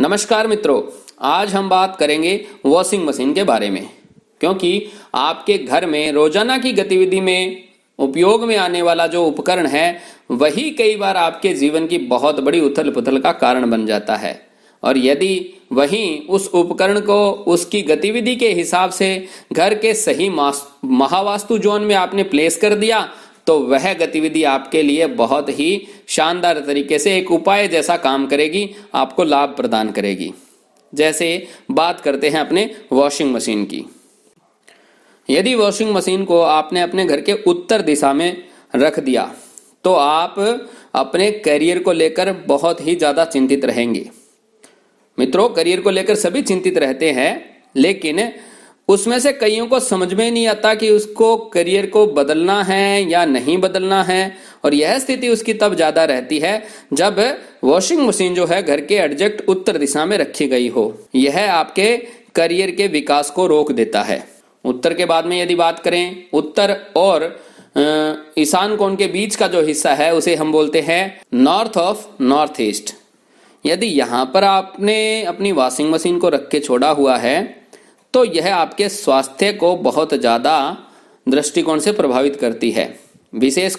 नमस्कार मित्रों आज हम बात करेंगे वॉशिंग मशीन के बारे में क्योंकि आपके घर में रोजाना की गतिविधि में उपयोग में आने वाला जो उपकरण है वही कई बार आपके जीवन की बहुत बड़ी उथल पुथल का कारण बन जाता है और यदि वही उस उपकरण को उसकी गतिविधि के हिसाब से घर के सही महावास्तु जोन में आपने प्लेस कर दिया तो वह गतिविधि आपके लिए बहुत ही शानदार तरीके से एक उपाय जैसा काम करेगी आपको लाभ प्रदान करेगी जैसे बात करते हैं अपने वॉशिंग मशीन की यदि वॉशिंग मशीन को आपने अपने घर के उत्तर दिशा में रख दिया तो आप अपने करियर को लेकर बहुत ही ज़्यादा चिंतित रहेंगे मित्रों करियर को लेकर सभी चिंतित रहते हैं लेकिन उसमें से कईयों को समझ में नहीं आता कि उसको करियर को बदलना है या नहीं बदलना है और यह स्थिति उसकी तब ज़्यादा रहती है जब वॉशिंग मशीन जो है घर के एडजेक्ट उत्तर दिशा में रखी गई हो यह आपके करियर के विकास को रोक देता है उत्तर के बाद में यदि बात करें उत्तर और ईशान कोण के बीच का जो हिस्सा है उसे हम बोलते हैं नॉर्थ ऑफ नॉर्थ ईस्ट यदि यहाँ पर आपने अपनी वॉशिंग मशीन को रख के छोड़ा हुआ है तो यह आपके स्वास्थ्य को बहुत ज़्यादा दृष्टिकोण से प्रभावित करती है विशेष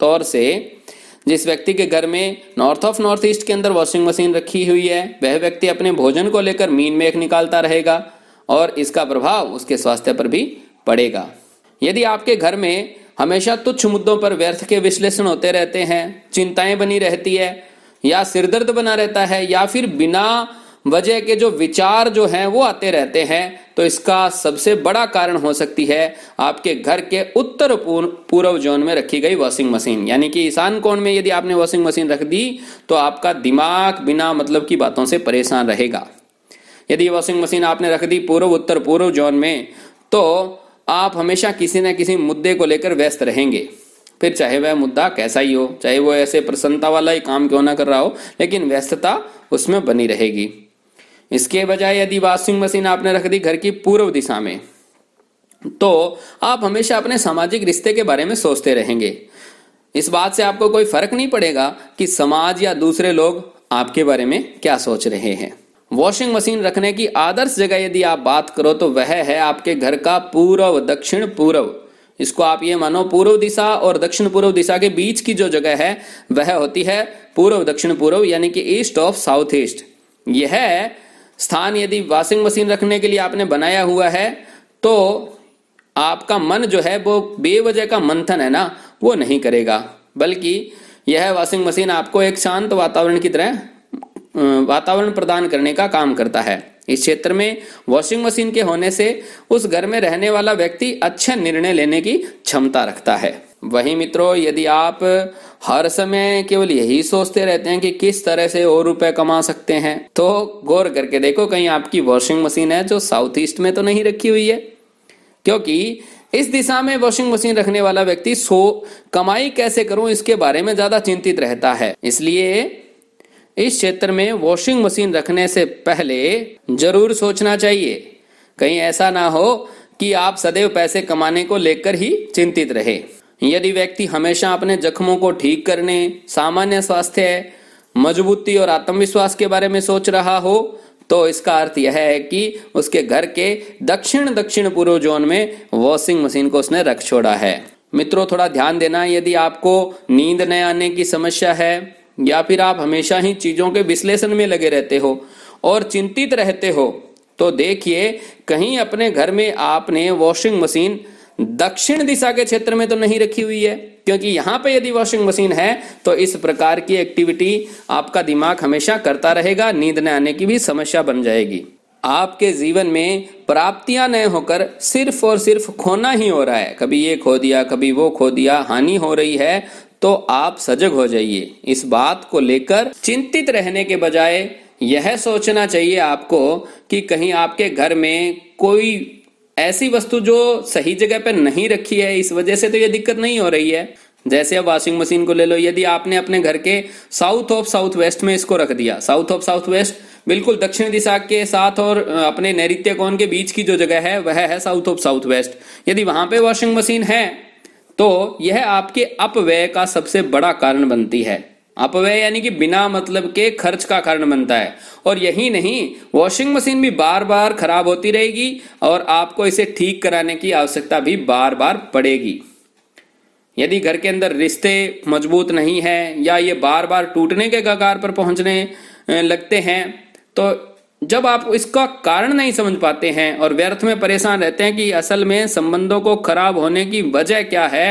तौर से जिस व्यक्ति के घर में नॉर्थ ऑफ नॉर्थ ईस्ट के अंदर वॉशिंग मशीन रखी हुई है वह व्यक्ति अपने भोजन को लेकर मीन मेघ निकालता रहेगा और इसका प्रभाव उसके स्वास्थ्य पर भी पड़ेगा यदि आपके घर में हमेशा तुच्छ मुद्दों पर व्यर्थ के विश्लेषण होते रहते हैं चिंताएं बनी रहती है या सिरदर्द बना रहता है या फिर बिना वजह के जो विचार जो हैं वो आते रहते हैं तो इसका सबसे बड़ा कारण हो सकती है आपके घर के उत्तर पूर्व जोन में रखी गई वॉशिंग मशीन यानी कि ईशान कोण में यदि आपने वॉशिंग मशीन रख दी तो आपका दिमाग बिना मतलब की बातों से परेशान रहेगा यदि वॉशिंग मशीन आपने रख दी पूर्व उत्तर पूर्व जोन में तो आप हमेशा किसी न किसी मुद्दे को लेकर व्यस्त रहेंगे फिर चाहे वह मुद्दा कैसा ही हो चाहे वो ऐसे प्रसन्नता वाला ही काम क्यों ना कर रहा हो लेकिन व्यस्तता उसमें बनी रहेगी इसके बजाय यदि वॉशिंग मशीन आपने रख दी घर की पूर्व दिशा में तो आप हमेशा अपने सामाजिक रिश्ते के बारे में सोचते रहेंगे इस बात से आपको कोई फर्क नहीं पड़ेगा कि समाज या दूसरे लोग आपके बारे में क्या सोच रहे हैं वॉशिंग मशीन रखने की आदर्श जगह यदि आप बात करो तो वह है आपके घर का पूर्व दक्षिण पूर्व इसको आप ये मानो पूर्व दिशा और दक्षिण पूर्व दिशा के बीच की जो जगह है वह होती है पूर्व दक्षिण पूर्व यानी कि ईस्ट ऑफ साउथ ईस्ट यह स्थान यदि वॉशिंग मशीन रखने के लिए आपने बनाया हुआ है तो आपका मन जो है वो बेवजह का मंथन है ना वो नहीं करेगा बल्कि यह वॉशिंग मशीन आपको एक शांत वातावरण की तरह वातावरण प्रदान करने का काम करता है इस क्षेत्र में वॉशिंग मशीन के होने से उस घर में रहने वाला व्यक्ति अच्छे निर्णय लेने की क्षमता रखता है वही मित्रों यदि आप हर समय केवल यही सोचते रहते हैं कि किस तरह से और रुपए कमा सकते हैं तो गौर करके देखो कहीं आपकी वॉशिंग मशीन है जो साउथ ईस्ट में तो नहीं रखी हुई है क्योंकि इस दिशा में वॉशिंग मशीन रखने वाला व्यक्ति सो कमाई कैसे करूं इसके बारे में ज्यादा चिंतित रहता है इसलिए इस क्षेत्र में वॉशिंग मशीन रखने से पहले जरूर सोचना चाहिए कहीं ऐसा ना हो कि आप सदैव पैसे कमाने को लेकर ही चिंतित रहे यदि व्यक्ति हमेशा अपने जख्मों को ठीक करने सामान्य स्वास्थ्य मजबूती और आत्मविश्वास के बारे में सोच रहा हो तो इसका अर्थ यह है कि उसके घर के दक्षिण दक्षिण पूर्व जोन में वॉशिंग मशीन को उसने रख छोड़ा है मित्रों थोड़ा ध्यान देना यदि आपको नींद न आने की समस्या है या फिर आप हमेशा ही चीजों के विश्लेषण में लगे रहते हो और चिंतित रहते हो तो देखिए कहीं अपने घर में आपने वॉशिंग मशीन दक्षिण दिशा के क्षेत्र में तो नहीं रखी हुई है क्योंकि यहां पे यदि वॉशिंग मशीन है तो इस प्रकार की एक्टिविटी आपका दिमाग हमेशा करता रहेगा नींद न आने की भी समस्या बन जाएगी आपके जीवन में प्राप्तियां न होकर सिर्फ और सिर्फ खोना ही हो रहा है कभी ये खो दिया कभी वो खो दिया हानि हो रही है तो आप सजग हो जाइए इस बात को लेकर चिंतित रहने के बजाय यह सोचना चाहिए आपको कि कहीं आपके घर में कोई ऐसी वस्तु जो सही जगह पर नहीं रखी है इस वजह से तो ये दिक्कत नहीं हो रही है जैसे अब वॉशिंग मशीन को ले लो यदि आपने अपने घर के साउथ ऑफ साउथ वेस्ट में इसको रख दिया साउथ ऑफ साउथ वेस्ट बिल्कुल दक्षिण दिशा के साथ और अपने नैरित्य कोण के बीच की जो जगह है वह है साउथ ऑफ साउथ वेस्ट यदि वहां पे वॉशिंग मशीन है तो यह आपके अपव्यय का सबसे बड़ा कारण बनती है अपव्यय यानी कि बिना मतलब के खर्च का कारण बनता है और यही नहीं वॉशिंग मशीन भी बार बार खराब होती रहेगी और आपको इसे ठीक कराने की आवश्यकता भी बार बार पड़ेगी यदि घर के अंदर रिश्ते मजबूत नहीं है या ये बार बार टूटने के कगार पर पहुंचने लगते हैं तो जब आप इसका कारण नहीं समझ पाते हैं और व्यर्थ में परेशान रहते हैं कि असल में संबंधों को खराब होने की वजह क्या है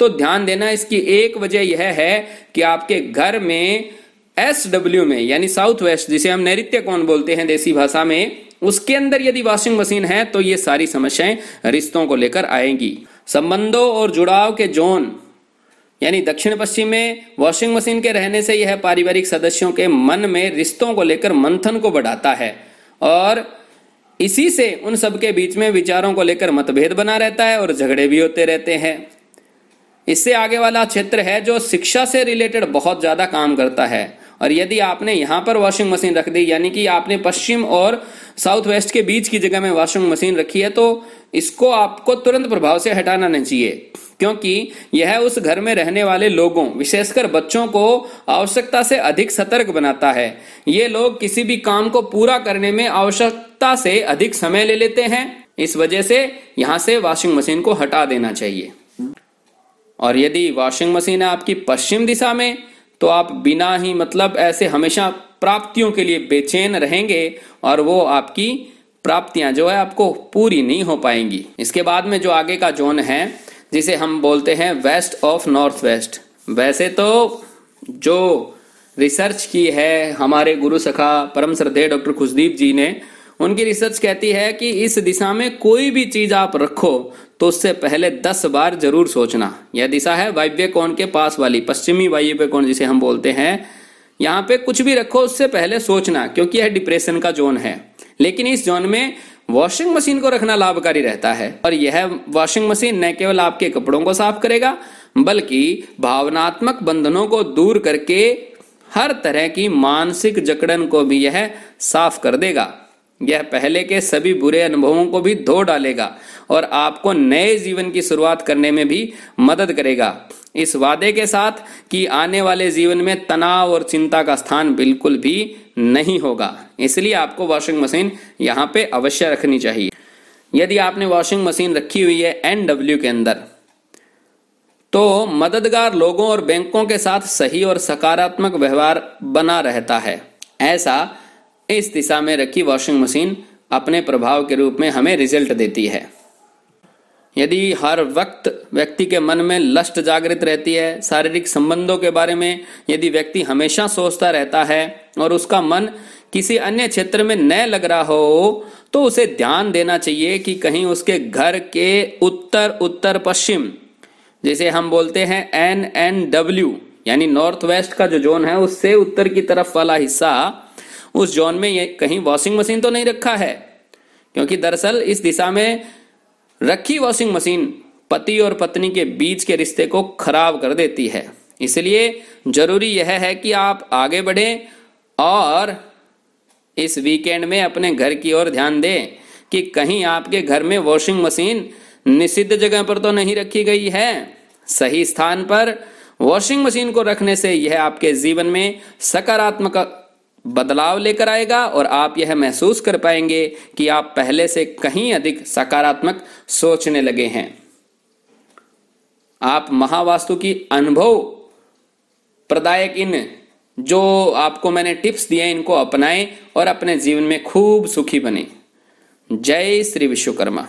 तो ध्यान देना इसकी एक वजह यह है कि आपके घर में एस डब्ल्यू में यानी साउथ वेस्ट जिसे हम नैत्य कौन बोलते हैं देसी भाषा में उसके अंदर यदि वॉशिंग मशीन है तो ये सारी समस्याएं रिश्तों को लेकर आएंगी संबंधों और जुड़ाव के जोन यानी दक्षिण पश्चिम में वॉशिंग मशीन के रहने से यह पारिवारिक सदस्यों के मन में रिश्तों को लेकर मंथन को बढ़ाता है और इसी से उन सबके बीच में विचारों को लेकर मतभेद बना रहता है और झगड़े भी होते रहते हैं इससे आगे वाला क्षेत्र है जो शिक्षा से रिलेटेड बहुत ज़्यादा काम करता है और यदि आपने यहाँ पर वॉशिंग मशीन रख दी यानी कि आपने पश्चिम और साउथ वेस्ट के बीच की जगह में वॉशिंग मशीन रखी है तो इसको आपको तुरंत प्रभाव से हटाना नहीं चाहिए क्योंकि यह उस घर में रहने वाले लोगों विशेषकर बच्चों को आवश्यकता से अधिक सतर्क बनाता है ये लोग किसी भी काम को पूरा करने में आवश्यकता से अधिक समय ले लेते हैं इस वजह से यहाँ से वॉशिंग मशीन को हटा देना चाहिए और यदि वॉशिंग मशीन है आपकी पश्चिम दिशा में तो आप बिना ही मतलब ऐसे हमेशा प्राप्तियों के लिए बेचैन रहेंगे और वो आपकी प्राप्तियां जो है आपको पूरी नहीं हो पाएंगी इसके बाद में जो आगे का जोन है जिसे हम बोलते हैं वेस्ट ऑफ नॉर्थ वेस्ट वैसे तो जो रिसर्च की है हमारे गुरु सखा परम श्रद्धेय डॉक्टर खुशदीप जी ने उनकी रिसर्च कहती है कि इस दिशा में कोई भी चीज आप रखो तो उससे पहले दस बार जरूर सोचना यह दिशा है वायव्य कोण के पास वाली पश्चिमी वायव्य कोण जिसे हम बोलते हैं यहाँ पे कुछ भी रखो उससे पहले सोचना क्योंकि यह डिप्रेशन का जोन है लेकिन इस जोन में वॉशिंग मशीन को रखना लाभकारी रहता है और यह वॉशिंग मशीन न केवल आपके कपड़ों को साफ करेगा बल्कि भावनात्मक बंधनों को दूर करके हर तरह की मानसिक जकड़न को भी यह साफ कर देगा यह पहले के सभी बुरे अनुभवों को भी धो डालेगा और आपको नए जीवन की शुरुआत करने में भी मदद करेगा इस वादे के साथ कि आने वाले जीवन में तनाव और चिंता का स्थान बिल्कुल भी नहीं होगा इसलिए आपको वॉशिंग मशीन यहाँ पे अवश्य रखनी चाहिए यदि आपने वॉशिंग मशीन रखी हुई है एन डब्ल्यू के अंदर तो मददगार लोगों और बैंकों के साथ सही और सकारात्मक व्यवहार बना रहता है ऐसा इस दिशा में रखी वॉशिंग मशीन अपने प्रभाव के रूप में हमें रिजल्ट देती है यदि हर वक्त व्यक्ति के मन में लष्ट जागृत रहती है शारीरिक संबंधों के बारे में यदि व्यक्ति हमेशा सोचता रहता है और उसका मन किसी अन्य क्षेत्र में न लग रहा हो तो उसे ध्यान देना चाहिए कि कहीं उसके घर के उत्तर उत्तर पश्चिम जिसे हम बोलते हैं एन एन डब्ल्यू यानी नॉर्थ वेस्ट का जो जोन है उससे उत्तर की तरफ वाला हिस्सा उस जोन में ये कहीं वॉशिंग मशीन तो नहीं रखा है क्योंकि दरअसल इस दिशा में रखी वॉशिंग मशीन पति और पत्नी के बीच के रिश्ते को खराब कर देती है इसलिए जरूरी यह है कि आप आगे बढ़ें और इस वीकेंड में अपने घर की ओर ध्यान दें कि कहीं आपके घर में वॉशिंग मशीन निषिद्ध जगह पर तो नहीं रखी गई है सही स्थान पर वॉशिंग मशीन को रखने से यह आपके जीवन में सकारात्मक बदलाव लेकर आएगा और आप यह महसूस कर पाएंगे कि आप पहले से कहीं अधिक सकारात्मक सोचने लगे हैं आप महावास्तु की अनुभव प्रदायक इन जो आपको मैंने टिप्स दिए इनको अपनाएं और अपने जीवन में खूब सुखी बने जय श्री विश्वकर्मा